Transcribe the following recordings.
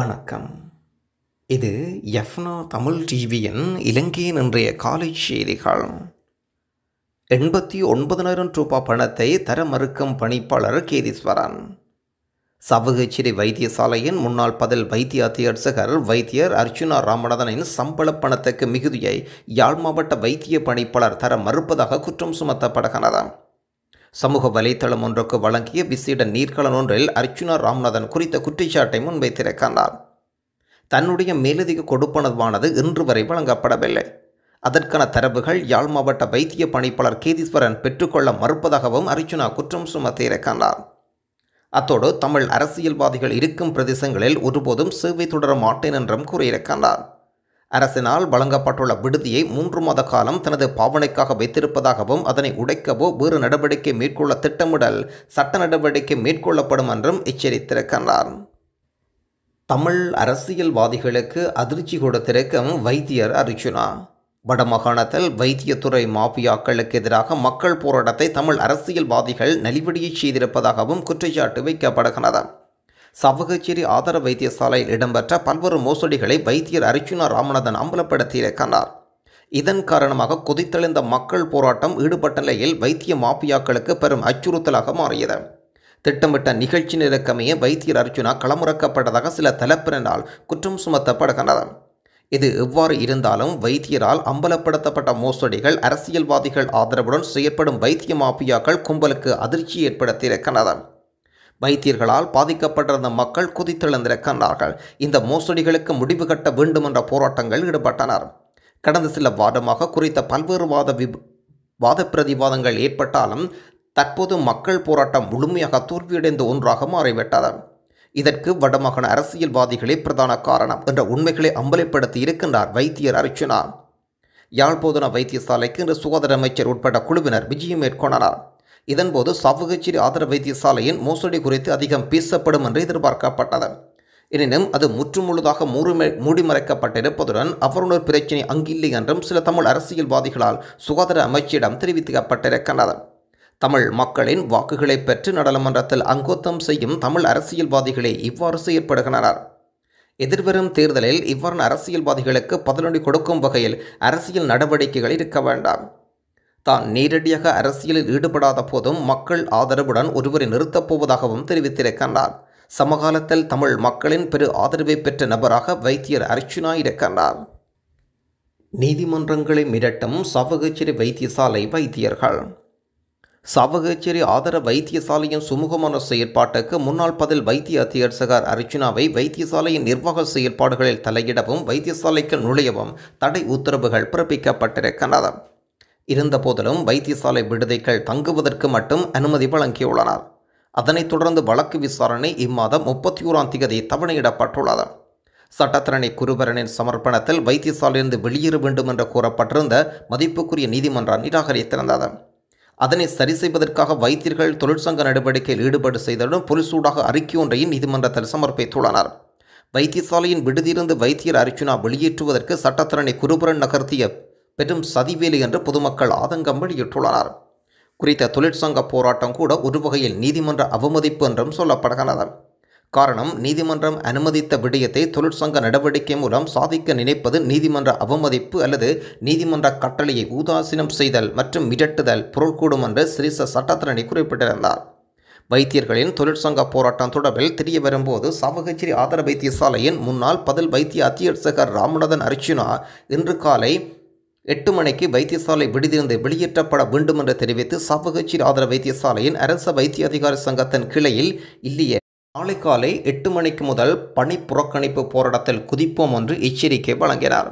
வணக்கம் இது எஃப்னா தமிழ் டிவியின் இலங்கையின் இன்றைய காலை செய்திகள் எண்பத்தி ஒன்பதனாயிரம் ரூபா பணத்தை தர மறுக்கும் பணிப்பாளர் கேதீஸ்வரன் சவகச்சேரி வைத்தியசாலையின் முன்னாள் பதில் வைத்திய அத்தியட்சகர் வைத்தியர் அர்ஜுனா ராமநாதனின் சம்பள பணத்துக்கு மிகுதியை யாழ் மாவட்ட வைத்திய பணிப்பாளர் தர மறுப்பதாக குற்றம் சுமத்தப்படுகிறது சமூக வலைத்தளம் ஒன்றுக்கு வழங்கிய விசேட நீர்க்கலன் ஒன்றில் அர்ச்சுனா ராம்நாதன் குறித்த குற்றச்சாட்டை முன்வைத்திருக்கின்றார் தன்னுடைய மேலதிக கொடுப்பனவானது இன்று வரை வழங்கப்படவில்லை அதற்கான தரவுகள் யாழ் மாவட்ட வைத்திய பணிப்பாளர் கேதீஸ்வரன் பெற்றுக்கொள்ள மறுப்பதாகவும் அர்ச்சுனா குற்றம் சுமத்தியிருக்கின்றார் அத்தோடு தமிழ் அரசியல்வாதிகள் இருக்கும் பிரதேசங்களில் ஒருபோதும் சேவை தொடர மாட்டேன் என்றும் கூறியிருக்கின்றார் அரசினால் வழங்கப்பட்டுள்ள விடுதியை மூன்று மாத காலம் தனது பாவனைக்காக வைத்திருப்பதாகவும் அதனை உடைக்கவோ வேறு நடவடிக்கை மேற்கொள்ள திட்டமிடல் சட்ட நடவடிக்கை மேற்கொள்ளப்படும் என்றும் எச்சரித்திருக்கின்றார் தமிழ் அரசியல்வாதிகளுக்கு அதிர்ச்சி கொடுத்திருக்கும் வைத்தியர் அர்ஜுனா வடமாகாணத்தில் வைத்தியத்துறை மாஃபியாக்களுக்கு எதிராக மக்கள் போராட்டத்தை தமிழ் அரசியல்வாதிகள் நலிவடியை செய்திருப்பதாகவும் குற்றச்சாட்டு வைக்கப்படுகிறது சவகச்சேரி ஆதார வைத்தியசாலையில் இடம்பெற்ற பல்வேறு மோசடிகளை வைத்தியர் அர்ச்சுனா ராமநாதன் அம்பலப்படுத்தியிருக்கிறார் இதன் காரணமாக கொதித்தெழுந்த மக்கள் போராட்டம் ஈடுபட்ட நிலையில் வைத்திய மாஃபியாக்களுக்கு பெரும் அச்சுறுத்தலாக மாறியது திட்டமிட்ட நிகழ்ச்சி நிறக்கமைய வைத்தியர் அர்ச்சுனா களமுறக்கப்பட்டதாக சில தலைப்பினரால் குற்றம் சுமத்தப்படுகின்றன இது எவ்வாறு இருந்தாலும் வைத்தியரால் அம்பலப்படுத்தப்பட்ட மோசடிகள் அரசியல்வாதிகள் ஆதரவுடன் செயற்படும் வைத்திய மாஃபியாக்கள் கும்பலுக்கு அதிர்ச்சி ஏற்படுத்தியிருக்கின்றன வைத்தியர்களால் பாதிக்கப்பட்டிருந்த மக்கள் குதித்தெழுந்திருக்கின்றார்கள் இந்த மோசடிகளுக்கு முடிவு கட்ட வேண்டும் என்ற போராட்டங்கள் ஈடுபட்டனர் கடந்த சில வாரமாக குறித்த பல்வேறு வாத வி வாத பிரதிவாதங்கள் ஏற்பட்டாலும் தற்போது மக்கள் போராட்டம் முழுமையாக தோல்வியடைந்த ஒன்றாக மாறிவிட்டது இதற்கு வடமாகாண அரசியல்வாதிகளே பிரதான காரணம் என்ற உண்மைகளை அம்பலப்படுத்தி இருக்கின்றார் வைத்தியர் அர்ச்சுனா யாழ்போதன வைத்தியசாலைக்கு இன்று சுகாதார அமைச்சர் உட்பட குழுவினர் விஜயம் மேற்கொண்டனர் இதன்போது சாவகச்சேரி ஆதர வைத்தியசாலையின் மோசடி குறித்து அதிகம் பேசப்படும் என்று எதிர்பார்க்கப்பட்டது எனினும் அது முற்றுமுழுதாக மூடுமை மூடிமறைக்கப்பட்டிருப்பதுடன் அவருடைய பிரச்சினை அங்கில்லை என்றும் சில தமிழ் அரசியல்வாதிகளால் சுகாதார அமைச்சிடம் தெரிவிக்கப்பட்டிருக்கின்றது தமிழ் மக்களின் வாக்குகளை பெற்று நாடாளுமன்றத்தில் அங்கோத்தம் செய்யும் தமிழ் அரசியல்வாதிகளே இவ்வாறு செயற்படுகின்றனர் எதிர்வரும் தேர்தலில் இவ்வாறு அரசியல்வாதிகளுக்கு பதிலடி கொடுக்கும் வகையில் அரசியல் நடவடிக்கைகள் இருக்க வேண்டாம் தான் நேரடியாக அரசியலில் ஈடுபடாத போதும் மக்கள் ஆதரவுடன் ஒருவரை நிறுத்தப் போவதாகவும் தெரிவித்திருக்கின்றார் சமகாலத்தில் தமிழ் மக்களின் பெரு ஆதரவை பெற்ற நபராக வைத்தியர் அர்ச்சுனா இருக்கின்றார் நீதிமன்றங்களை மிரட்டும் சாவகச்சேரி வைத்தியசாலை வைத்தியர்கள் சாவகச்சேரி ஆதர வைத்தியசாலையின் சுமூகமான செயற்பாட்டுக்கு முன்னாள் பதில் வைத்திய அத்தியர்சகர் அர்ச்சுனாவை வைத்தியசாலையின் நிர்வாக செயற்பாடுகளில் தலையிடவும் வைத்தியசாலைக்கு நுழையவும் தடை உத்தரவுகள் பிறப்பிக்கப்பட்டிருக்கின்றன இருந்த போதிலும் வைத்தியசாலை விடுதிகள் தங்குவதற்கு மட்டும் அனுமதி வழங்கியுள்ளனர் அதனைத் தொடர்ந்து வழக்கு விசாரணை இம்மாதம் முப்பத்தி ஓராம் தேதி தவணையிடப்பட்டுள்ளது சட்டத்திறனை குருபரனின் சமர்ப்பணத்தில் வைத்தியசாலையிலிருந்து வெளியேற வேண்டும் என்று கூறப்பட்டிருந்த மதிப்புக்குரிய நீதிமன்றம் நிராகரித்திருந்தது அதனை சரி செய்வதற்காக வைத்தியர்கள் தொழிற்சங்க நடவடிக்கையில் ஈடுபாடு செய்ததுடன் பொலிசூடாக அறிக்கை ஒன்றையும் நீதிமன்றத்தில் சமர்ப்பித்துள்ளனர் வைத்தியசாலையின் விடுதியிலிருந்து வைத்தியர் அர்ச்சுனா வெளியேற்றுவதற்கு சட்டத்திறனை குருபரன் நகர்த்திய பெரும் சதிவேலி என்று பொதுமக்கள் ஆதங்கம் வெளியிட்டுள்ளனர் குறித்த தொழிற்சங்க போராட்டம் கூட ஒரு வகையில் நீதிமன்ற அவமதிப்பு என்றும் சொல்லப்படுகிறது காரணம் நீதிமன்றம் அனுமதித்த விடயத்தை தொழிற்சங்க நடவடிக்கை மூலம் சாதிக்க நினைப்பது நீதிமன்ற அவமதிப்பு அல்லது நீதிமன்ற கட்டளையை உதாசீனம் செய்தல் மற்றும் மிரட்டுதல் கூடும் என்று சிறிச சட்டத்தரணி குறிப்பிட்டிருந்தார் வைத்தியர்களின் தொழிற்சங்க போராட்டம் தொடர்பில் தெரிய வரும்போது சாவகச்சேரி ஆதர வைத்தியசாலையின் முன்னாள் பதில் வைத்திய அத்தியட்சகர் ராமநாதன் அர்ச்சுனா இன்று காலை எட்டு மணிக்கு வைத்தியசாலை விடுதிருந்து வெளியேற்றப்பட வேண்டும் என்று தெரிவித்து சமூக ஆதர வைத்தியசாலையின் அரச வைத்திய அதிகாரி சங்கத்தின் கிளையில் இல்லையே நாளை காலை எட்டு மணிக்கு முதல் பணி புறக்கணிப்பு போராட்டத்தில் குதிப்போம் என்று எச்சரிக்கை வழங்கினார்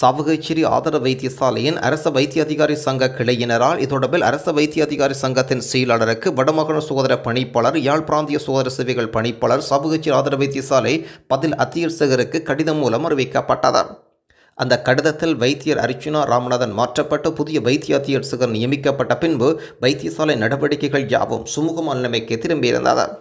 சவகச்சேரி ஆதர வைத்தியசாலையின் அரச வைத்திய அதிகாரி சங்க கிளையினரால் இதொடர்பில் அரச வைத்திய அதிகாரி சங்கத்தின் செயலாளருக்கு வடமகன சுகாதார பணிப்பாளர் யாழ் பிராந்திய சுகாதார சேவைகள் பணிப்பாளர் சவகச்சேரி ஆதர வைத்தியசாலை பதில் அத்தியர்சகருக்கு கடிதம் மூலம் அறிவிக்கப்பட்டது அந்த கடிதத்தில் வைத்தியர் அர்ச்சுனா ராமநாதன் மாற்றப்பட்டு புதிய வைத்திய அத்தியட்சகர் நியமிக்கப்பட்ட பின்பு வைத்தியசாலை நடவடிக்கைகள் யாவும் சுமூகமான நிலைமைக்கு திரும்பியிருந்தார்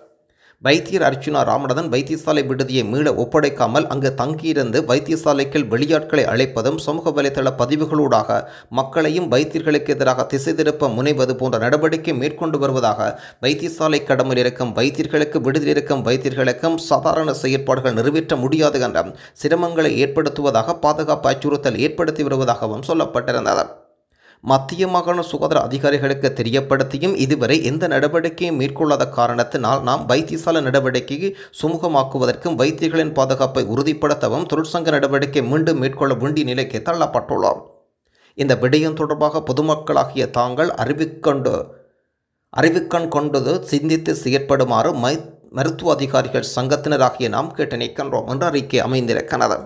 வைத்தியர் அர்ச்சுனா ராமநாதன் வைத்தியசாலை விடுதியை மீள ஒப்படைக்காமல் அங்கு தங்கியிருந்து வைத்தியசாலைக்குள் வெளியாட்களை அழைப்பதும் சமூக வலைதள பதிவுகளூடாக மக்களையும் வைத்தியர்களுக்கு எதிராக திசை திருப்ப முனைவது போன்ற நடவடிக்கை மேற்கொண்டு வருவதாக வைத்தியசாலை கடமில் இருக்கும் வைத்தியர்களுக்கு விடுதியில் இருக்கும் வைத்தியர்களுக்கும் சாதாரண செயற்பாடுகள் நிறைவேற்ற முடியாது என்ற சிரமங்களை ஏற்படுத்துவதாக பாதுகாப்பு அச்சுறுத்தல் ஏற்படுத்தி வருவதாகவும் சொல்லப்பட்டிருந்தது மத்திய மாகாண சுகாதார அதிகாரிகளுக்கு தெரியப்படுத்தியும் இதுவரை எந்த நடவடிக்கையும் மேற்கொள்ளாத காரணத்தினால் நாம் வைத்தியசாலை நடவடிக்கையை சுமூகமாக்குவதற்கும் வைத்தியர்களின் பாதுகாப்பை உறுதிப்படுத்தவும் தொழிற்சங்க நடவடிக்கை மீண்டும் மேற்கொள்ள வேண்டிய நிலைக்கு தள்ளப்பட்டுள்ளோம் இந்த விடயம் தொடர்பாக பொதுமக்களாகிய தாங்கள் அறிவிக்கொண்டு அறிவிக்கண் கொண்டது சிந்தித்து செயற்படுமாறு மை மருத்துவ அதிகாரிகள் சங்கத்தினராகிய நாம் கேட்டு நிற்கின்றோம் என்ற அறிக்கை அமைந்திருக்கிறது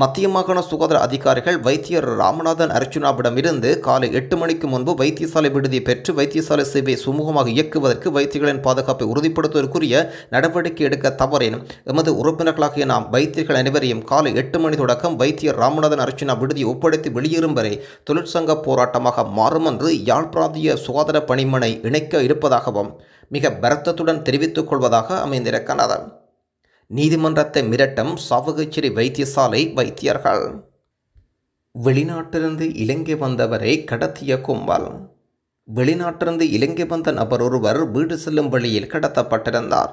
மத்திய மாகாண சுகாதார அதிகாரிகள் வைத்தியர் ராமநாதன் அர்ஜுனாவிடமிருந்து காலை எட்டு மணிக்கு முன்பு வைத்தியசாலை விடுதி பெற்று வைத்தியசாலை சேவை சுமூகமாக இயக்குவதற்கு வைத்தியர்களின் பாதுகாப்பை உறுதிப்படுத்துவதற்குரிய நடவடிக்கை எடுக்க தவறேன் எமது உறுப்பினர்களாகிய நாம் வைத்தியர்கள் அனைவரையும் காலை எட்டு மணி தொடக்கம் வைத்தியர் ராமநாதன் அர்ச்சுனா விடுதியை ஒப்படைத்து வெளியேறும் வரை தொழிற்சங்க போராட்டமாக மாறும் என்று யாழ் பிராந்திய சுகாதார பணிமனை இணைக்க இருப்பதாகவும் மிக பரத்தத்துடன் தெரிவித்துக் கொள்வதாக அமைந்திருக்கிறார் நீதிமன்றத்தை மிரட்டம் சாவகச்சேரி வைத்தியசாலை வைத்தியர்கள் வெளிநாட்டிலிருந்து இலங்கை வந்தவரை கடத்திய கும்பல் வெளிநாட்டிலிருந்து இலங்கை வந்த நபர் ஒருவர் வீடு செல்லும் வழியில் கடத்தப்பட்டிருந்தார்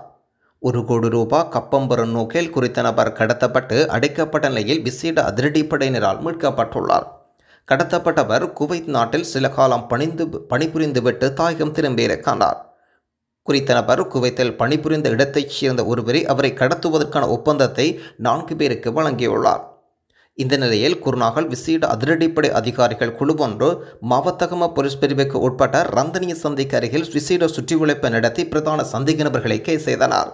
ஒரு கோடி ரூபாய் கப்பம்பரம் நோக்கில் குறித்த நபர் கடத்தப்பட்டு அடைக்கப்பட்ட நிலையில் விசேட அதிரடிப்படையினரால் மீட்கப்பட்டுள்ளார் கடத்தப்பட்டவர் குவைத் நாட்டில் சில காலம் பணிந்து பணிபுரிந்துவிட்டு தாயகம் திரும்பியிருக்கிறார் குறித்த நபர் குவைத்தில் பணிபுரிந்த இடத்தைச் சேர்ந்த ஒருவரை அவரை கடத்துவதற்கான ஒப்பந்தத்தை நான்கு பேருக்கு வழங்கியுள்ளார் இந்த நிலையில் குருநாகல் விசேட அதிரடிப்படை அதிகாரிகள் குழுவொன்று மாவத்தகம போலீஸ் பிரிவுக்கு உட்பட்ட ரந்தனிய சந்தைக்கு அருகில் விசேட சுற்றிவளைப்பை நடத்தி பிரதான சந்தேக நபர்களை கைது செய்தனர்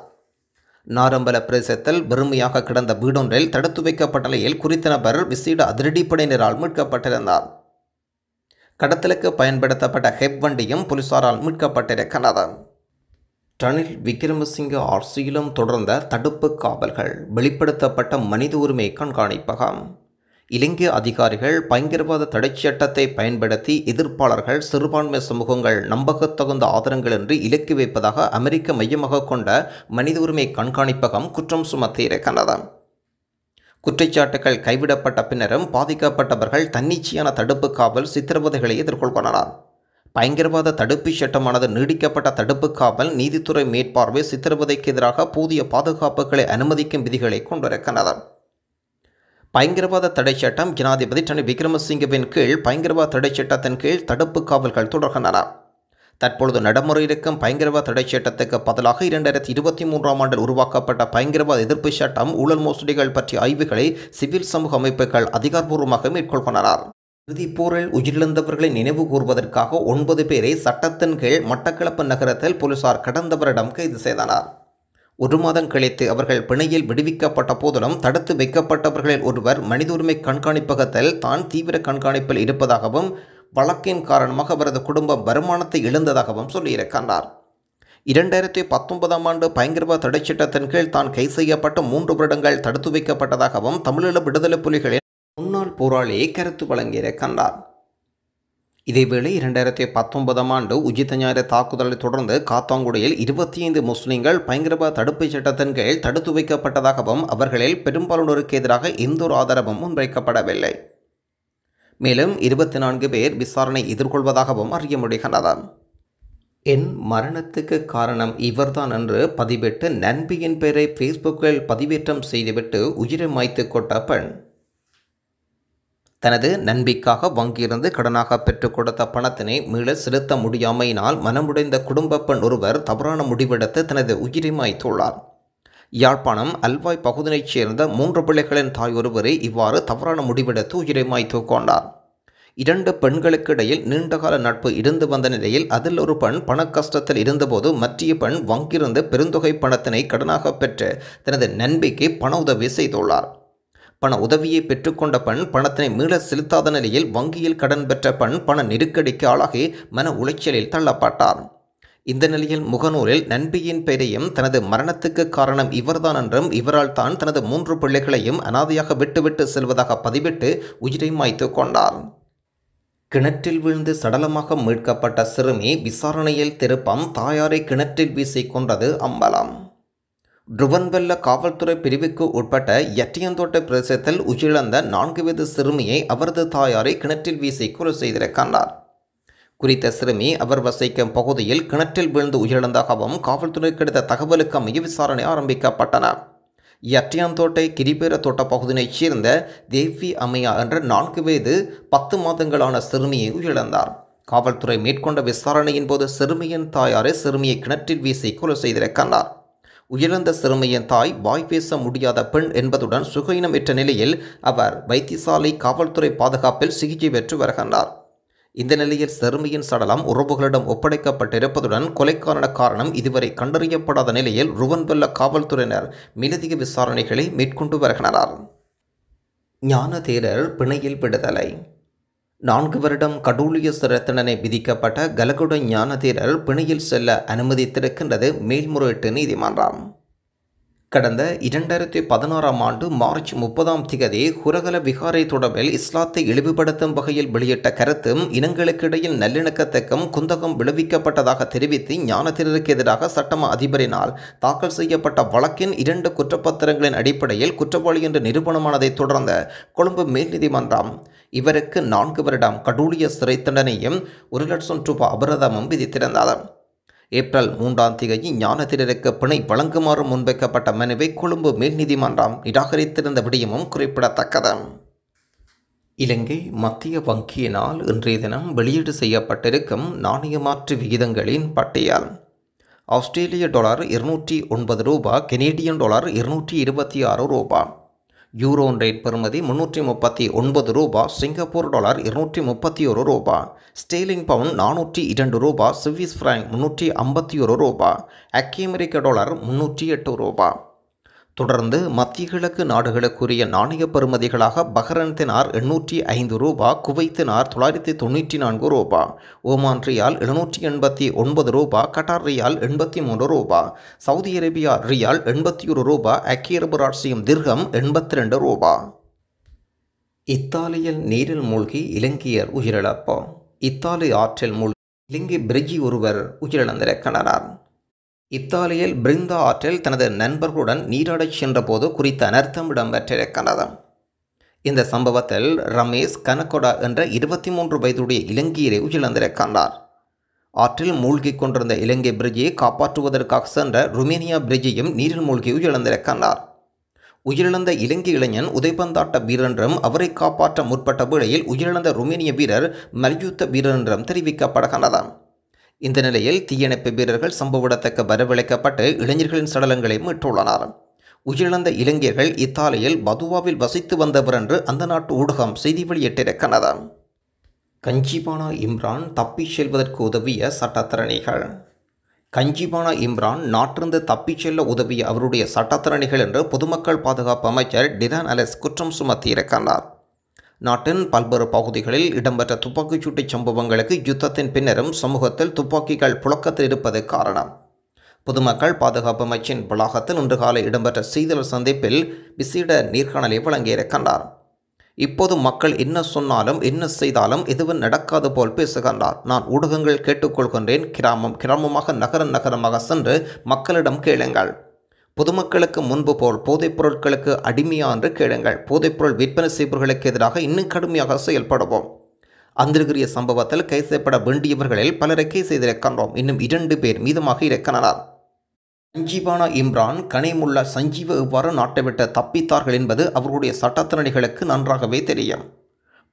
நாரம்பல பிரதேசத்தில் வெறுமையாக கிடந்த வீடொன்றில் தடுத்து வைக்கப்பட்ட நிலையில் குறித்த நபர் விசேட அதிரடிப்படையினரால் மீட்கப்பட்டிருந்தார் கடத்தலுக்கு பயன்படுத்தப்பட்ட ஹெப் வண்டியும் போலீசாரால் மீட்கப்பட்டிருக்கிறது ரணில் விக்ரமசிங்க ஆட்சியிலும் தொடர்ந்த தடுப்பு காவல்கள் வெளிப்படுத்தப்பட்ட மனித உரிமை கண்காணிப்பகம் இலங்கை அதிகாரிகள் பயங்கரவாத தடைச் சட்டத்தை பயன்படுத்தி எதிர்ப்பாளர்கள் சிறுபான்மை சமூகங்கள் நம்பகத்தகுந்த என்று இலக்கி வைப்பதாக அமெரிக்க மையமாக கொண்ட மனித உரிமை கண்காணிப்பகம் குற்றம் சுமத்தியிருக்கின்றது குற்றச்சாட்டுகள் கைவிடப்பட்ட பின்னரும் பாதிக்கப்பட்டவர்கள் தன்னிச்சையான தடுப்பு காவல் சித்திரவதைகளை எதிர்கொள்கின்றனர் பயங்கரவாத தடுப்பு சட்டமானது நீடிக்கப்பட்ட தடுப்பு காவல் நீதித்துறை மேற்பார்வை சித்திரவதைக்கு எதிராக புதிய பாதுகாப்புகளை அனுமதிக்கும் விதிகளை கொண்டிருக்கிறது பயங்கரவாத தடை சட்டம் ஜனாதிபதி டனி விக்ரமசிங்கவின் கீழ் பயங்கரவாத தடை சட்டத்தின் கீழ் தடுப்பு காவல்கள் தொடர்கின்றன தற்பொழுது நடைமுறையில் இருக்கும் பயங்கரவாத தடை சட்டத்துக்கு பதிலாக இரண்டாயிரத்தி இருபத்தி மூன்றாம் ஆண்டில் உருவாக்கப்பட்ட பயங்கரவாத எதிர்ப்பு சட்டம் ஊழல் மோசடிகள் பற்றிய ஆய்வுகளை சிவில் சமூக அமைப்புகள் அதிகாரப்பூர்வமாக மேற்கொள்கின்றனர் இறுதிப் போரில் உயிரிழந்தவர்களை நினைவு கூர்வதற்காக ஒன்பது பேரை சட்டத்தின் கீழ் மட்டக்களப்பு நகரத்தில் போலீசார் கடந்த வருடம் கைது செய்தனர் ஒரு மாதம் கழித்து அவர்கள் பிணையில் விடுவிக்கப்பட்ட போதிலும் தடுத்து வைக்கப்பட்டவர்களில் ஒருவர் மனித உரிமை கண்காணிப்பகத்தில் தான் தீவிர கண்காணிப்பில் இருப்பதாகவும் வழக்கின் காரணமாக அவரது குடும்பம் வருமானத்தை இழந்ததாகவும் சொல்லியிருக்கின்றார் இரண்டாயிரத்தி பத்தொன்பதாம் ஆண்டு பயங்கரவாத சட்டத்தின் கீழ் தான் கைது செய்யப்பட்ட மூன்று வருடங்கள் தடுத்து வைக்கப்பட்டதாகவும் தமிழீழ விடுதலை புலிகளின் முன்னாள் போராளியை கருத்து கண்டார் இதேவேளை இரண்டாயிரத்தி பத்தொன்பதாம் ஆண்டு உஜித ஞாயிறு தாக்குதலை தொடர்ந்து காத்தாங்குடியில் இருபத்தி ஐந்து முஸ்லிம்கள் பயங்கரவாத தடுப்புச் சட்டத்தின் கீழ் தடுத்து வைக்கப்பட்டதாகவும் அவர்களில் பெரும்பாலானோருக்கு எதிராக எந்த ஒரு ஆதரவும் முன்வைக்கப்படவில்லை மேலும் இருபத்தி நான்கு பேர் விசாரணை எதிர்கொள்வதாகவும் அறிய முடிகிறது என் மரணத்துக்கு காரணம் இவர்தான் என்று பதிவிட்டு நண்பியின் பெயரை ஃபேஸ்புக்கில் பதிவேற்றம் செய்துவிட்டு உயிரை மாய்த்து கொண்ட பெண் தனது நன்பிக்காக வங்கியிருந்து கடனாக பெற்றுக் கொடுத்த பணத்தினை மீள செலுத்த முடியாமையினால் மனமுடைந்த குடும்பப்பெண் ஒருவர் தவறான முடிவெடுத்து தனது உயிரை மாய்த்துள்ளார் யாழ்ப்பாணம் அல்வாய் பகுதியைச் சேர்ந்த மூன்று பிள்ளைகளின் தாய் ஒருவரை இவ்வாறு தவறான முடிவெடுத்து உயிரை மாய்த்து கொண்டார் இரண்டு பெண்களுக்கு இடையில் நீண்டகால நட்பு இருந்து வந்த நிலையில் அதில் ஒரு பெண் பண கஷ்டத்தில் இருந்தபோது மற்றிய பெண் வங்கியிருந்து பெருந்தொகை பணத்தினை கடனாக பெற்று தனது நன்பிக்கு பண உதவி செய்துள்ளார் பண உதவியை பெற்றுக்கொண்ட பெண் பணத்தினை மீள செலுத்தாத நிலையில் வங்கியில் கடன் பெற்ற பெண் பண நெருக்கடிக்கு ஆளாகி மன உளைச்சலில் தள்ளப்பட்டார் இந்த நிலையில் முகநூலில் நண்பியின் பெயரையும் தனது மரணத்துக்கு காரணம் இவர்தான் என்றும் இவரால் தான் தனது மூன்று பிள்ளைகளையும் அனாதையாக விட்டுவிட்டு செல்வதாக பதிவிட்டு உயிரை மாய்த்து கொண்டார் கிணற்றில் விழுந்து சடலமாக மீட்கப்பட்ட சிறுமி விசாரணையில் திருப்பம் தாயாரை கிணற்றில் வீசி கொண்டது அம்பலம் ட்ருவன்வெல்ல காவல்துறை பிரிவுக்கு உட்பட்ட எட்டியந்தோட்டை பிரதேசத்தில் உயிரிழந்த நான்கு வயது சிறுமியை அவரது தாயாரை கிணற்றில் வீசி கொலை செய்திருக்கின்றார் குறித்த சிறுமி அவர் வசிக்கும் பகுதியில் கிணற்றில் விழுந்து உயிரிழந்ததாகவும் காவல்துறை கிடைத்த தகவலுக்கு அமைய விசாரணை ஆரம்பிக்கப்பட்டன எட்டியாந்தோட்டை கிரிபேர தோட்ட பகுதியைச் சேர்ந்த தேவி அம்மையா என்ற நான்கு வயது பத்து மாதங்களான சிறுமியை உயிரிழந்தார் காவல்துறை மேற்கொண்ட விசாரணையின் போது சிறுமியின் தாயாரை சிறுமியை கிணற்றில் வீசி கொலை செய்திருக்கிறார் உயர்ந்த சிறுமியின் தாய் வாய் பேச முடியாத பெண் என்பதுடன் சுகயினம் பெற்ற நிலையில் அவர் வைத்தியசாலை காவல்துறை பாதுகாப்பில் சிகிச்சை பெற்று வருகின்றார் இந்த நிலையில் சிறுமியின் சடலம் உறவுகளிடம் ஒப்படைக்கப்பட்டிருப்பதுடன் கொலைக்கான காரணம் இதுவரை கண்டறியப்படாத நிலையில் ருவன்வெல்ல காவல்துறையினர் மிலதிக விசாரணைகளை மேற்கொண்டு வருகின்றனர் ஞானதேரர் பிணையில் விடுதலை நான்கு வருடம் கடூலிய சிறத்தண்டனை விதிக்கப்பட்ட கலகுட ஞானதீரர் பிணையில் செல்ல அனுமதித்திருக்கின்றது மேல்முறையீட்டு நீதிமன்றம் கடந்த இரண்டாயிரத்தி பதினாறாம் ஆண்டு மார்ச் முப்பதாம் திகதி குரகல விகாரை தொடர்பில் இஸ்லாத்தை இழிவுபடுத்தும் வகையில் வெளியிட்ட கருத்தும் இனங்களுக்கிடையில் நல்லிணக்கத்துக்கும் குந்தகம் விளைவிக்கப்பட்டதாக தெரிவித்து ஞானத்திற்கு எதிராக சட்டம அதிபரினால் தாக்கல் செய்யப்பட்ட வழக்கின் இரண்டு குற்றப்பத்திரங்களின் அடிப்படையில் குற்றவாளி என்று நிரூபணமானதைத் தொடர்ந்த கொழும்பு மேல் நீதிமன்றம் இவருக்கு நான்கு வருடம் கடூழிய சிறை தண்டனையும் ஒரு லட்சம் ரூபாய் அபராதமும் விதித்திருந்தார் ஏப்ரல் மூன்றாம் தேதி ஞானதிரருக்கு பிணை வழங்குமாறு முன்வைக்கப்பட்ட மனுவை கொழும்பு மேல் நீதிமன்றம் நிராகரித்திருந்த விடயமும் குறிப்பிடத்தக்கது இலங்கை மத்திய வங்கியினால் இன்றைய தினம் வெளியீடு செய்யப்பட்டிருக்கும் நாணய மாற்று விகிதங்களின் பட்டியல் ஆஸ்திரேலிய டாலர் இருநூற்றி ஒன்பது ரூபா கெனேடியன் டாலர் இருநூற்றி இருபத்தி ஆறு ரூபாய் யூரோன் ரேட் பெறுமதி முன்னூற்றி முப்பத்தி ஒன்பது ரூபா சிங்கப்பூர் டாலர் இருநூற்றி முப்பத்தி ஒரு ரூபா ஸ்டீலிங் பவுன் நானூற்றி இரண்டு ரூபா சுவிஸ் ஃப்ராங்க் முன்னூற்றி ஐம்பத்தி ஒரு ரூபா அக்கி அமெரிக்க டாலர் முன்னூற்றி எட்டு ரூபா தொடர்ந்து மத்திய கிழக்கு நாடுகளுக்குரிய நாணய பெறுமதிகளாக பஹ்ரன் எண்ணூற்றி ஐந்து ரூபா குவைத்தினார் தொள்ளாயிரத்தி தொண்ணூற்றி நான்கு ரூபா ஓமான் ரியால் எழுநூற்றி எண்பத்தி ஒன்பது ரூபா கட்டார் ரியால் எண்பத்தி மூன்று ரூபா சவுதி அரேபியா ரியால் எண்பத்தி ஒரு ரூபா அக்கியரபு ராட்சியம் திர்கம் எண்பத்தி ரெண்டு ரூபா இத்தாலியில் நீரில் மூழ்கி இலங்கையர் உயிரிழப்பு இத்தாலி ஆற்றில் மூழ்கி இலங்கை பிரிஜி ஒருவர் உயிரிழந்திருக்கிறார் இத்தாலியில் பிருந்தா ஆற்றில் தனது நண்பர்களுடன் நீராடச் சென்றபோது குறித்த அனர்த்தம் இடம்பெற்றிருக்கிறது இந்த சம்பவத்தில் ரமேஷ் கனகொடா என்ற இருபத்தி மூன்று வயதுடைய இலங்கையரை கண்டார் ஆற்றில் மூழ்கி கொண்டிருந்த இலங்கை பிரிட்ஜை காப்பாற்றுவதற்காக சென்ற ருமேனியா பிரிட்ஜையும் நீரில் மூழ்கி கண்டார் உயிரிழந்த இலங்கை இளைஞன் உதைபந்தாட்ட வீரன்றும் அவரை காப்பாற்ற முற்பட்ட வேளையில் உயிரிழந்த ருமேனிய வீரர் மல்யுத்த வீரன்றும் கண்டதான் இந்த நிலையில் தீயணைப்பு வீரர்கள் சம்பவ வரவழைக்கப்பட்டு இளைஞர்களின் சடலங்களை மீட்டுள்ளனர் உயிரிழந்த இளைஞர்கள் இத்தாலியில் பதுவாவில் வசித்து வந்தவர் என்று அந்த நாட்டு ஊடகம் செய்தி வெளியிட்டிருக்கிறது கஞ்சிபானா இம்ரான் தப்பிச் செல்வதற்கு உதவிய சட்டத்தரணிகள் கஞ்சிபானா இம்ரான் நாட்டிலிருந்து தப்பிச் செல்ல உதவிய அவருடைய சட்டத்தரணிகள் என்று பொதுமக்கள் பாதுகாப்பு அமைச்சர் டிதான் அலெஸ் குற்றம் சுமத்தியிருக்கிறார் நாட்டின் பல்வேறு பகுதிகளில் இடம்பெற்ற துப்பாக்கிச்சூட்டு சம்பவங்களுக்கு யுத்தத்தின் பின்னரும் சமூகத்தில் துப்பாக்கிகள் புழக்கத்தில் இருப்பது காரணம் பொதுமக்கள் பாதுகாப்பு அமைச்சின் வளாகத்தில் இன்று காலை இடம்பெற்ற செய்தியாளர் சந்திப்பில் விசேட நேர்காணலை வழங்கியிருக்கின்றார் இப்போது மக்கள் என்ன சொன்னாலும் என்ன செய்தாலும் எதுவும் நடக்காது போல் பேசுகின்றார் நான் ஊடகங்கள் கேட்டுக்கொள்கின்றேன் கிராமம் கிராமமாக நகரம் நகரமாக சென்று மக்களிடம் கேளுங்கள் பொதுமக்களுக்கு முன்பு போல் போதைப் பொருட்களுக்கு அடிமையா என்று கேளுங்கள் போதைப்பொருள் விற்பனை செய்பவர்களுக்கு எதிராக இன்னும் கடுமையாக செயல்படுவோம் அந்திருக்கிற சம்பவத்தில் கைது செய்யப்பட வேண்டியவர்களில் பலரை கைது செய்திருக்கின்றோம் இன்னும் இரண்டு பேர் மீதமாக இருக்கின்றனர் சஞ்சீவானா இம்ரான் கனிமுல்லா சஞ்சீவ இவ்வாறு நாட்டை விட்டு தப்பித்தார்கள் என்பது அவருடைய சட்டத்திறனிகளுக்கு நன்றாகவே தெரியும்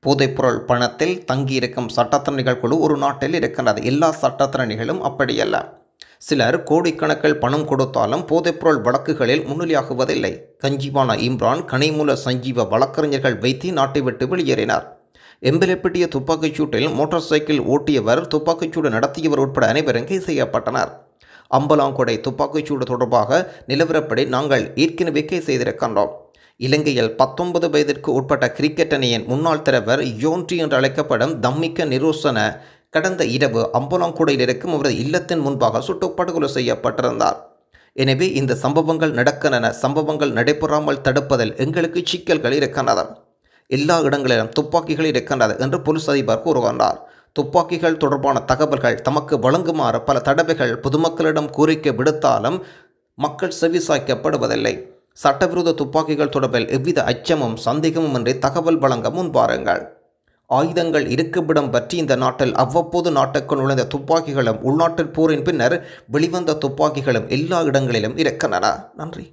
போதைப்பொருள் பணத்தில் தங்கியிருக்கும் சட்டத்திறனிகள் குழு ஒரு நாட்டில் இருக்கின்றது எல்லா சட்டத்திறனிகளும் அப்படியல்ல சிலர் கோடிக்கணக்கில் பணம் கொடுத்தாலும் போதைப்பொருள் வழக்குகளில் முன்னிலையாகுவதில்லை கஞ்சிவான இம்ரான் கனிமூல சஞ்சீவ வழக்கறிஞர்கள் வைத்து நாட்டை விட்டு வெளியேறினார் எம்பலப்பிட்டிய துப்பாக்கிச் சூட்டில் மோட்டார் சைக்கிள் ஓட்டியவர் துப்பாக்கிச்சூடு நடத்தியவர் உட்பட அனைவரும் கைது செய்யப்பட்டனர் அம்பலாங்கொடை துப்பாக்கிச்சூடு தொடர்பாக நிலவரப்படி நாங்கள் ஏற்கனவே கை செய்திருக்கின்றோம் இலங்கையில் பத்தொன்பது வயதிற்கு உட்பட்ட கிரிக்கெட் அணியின் முன்னாள் தலைவர் யோன்ட்ரி என்று அழைக்கப்படும் தம்மிக்க நிரோசன கடந்த இரவு அம்பலாங்குடையில் இருக்கும் அவரது இல்லத்தின் முன்பாக சுட்டு படுகொலை செய்யப்பட்டிருந்தார் எனவே இந்த சம்பவங்கள் நடக்கின்றன சம்பவங்கள் நடைபெறாமல் தடுப்பதில் எங்களுக்கு சிக்கல்கள் இருக்கின்றன எல்லா இடங்களிலும் துப்பாக்கிகள் இருக்கின்றது என்று போலீஸ் அதிபர் கூறுகின்றார் துப்பாக்கிகள் தொடர்பான தகவல்கள் தமக்கு வழங்குமாறு பல தடவைகள் பொதுமக்களிடம் கோரிக்கை விடுத்தாலும் மக்கள் செவிசாய்க்கப்படுவதில்லை சட்டவிரோத துப்பாக்கிகள் தொடர்பில் எவ்வித அச்சமும் சந்தேகமும் இன்றி தகவல் வழங்க முன்பாருங்கள் ஆயுதங்கள் இருக்குமிடம் பற்றி இந்த நாட்டில் அவ்வப்போது நாட்டுக்குள் நுழைந்த துப்பாக்கிகளும் உள்நாட்டில் போரின் பின்னர் வெளிவந்த துப்பாக்கிகளும் எல்லா இடங்களிலும் இருக்கின்றன நன்றி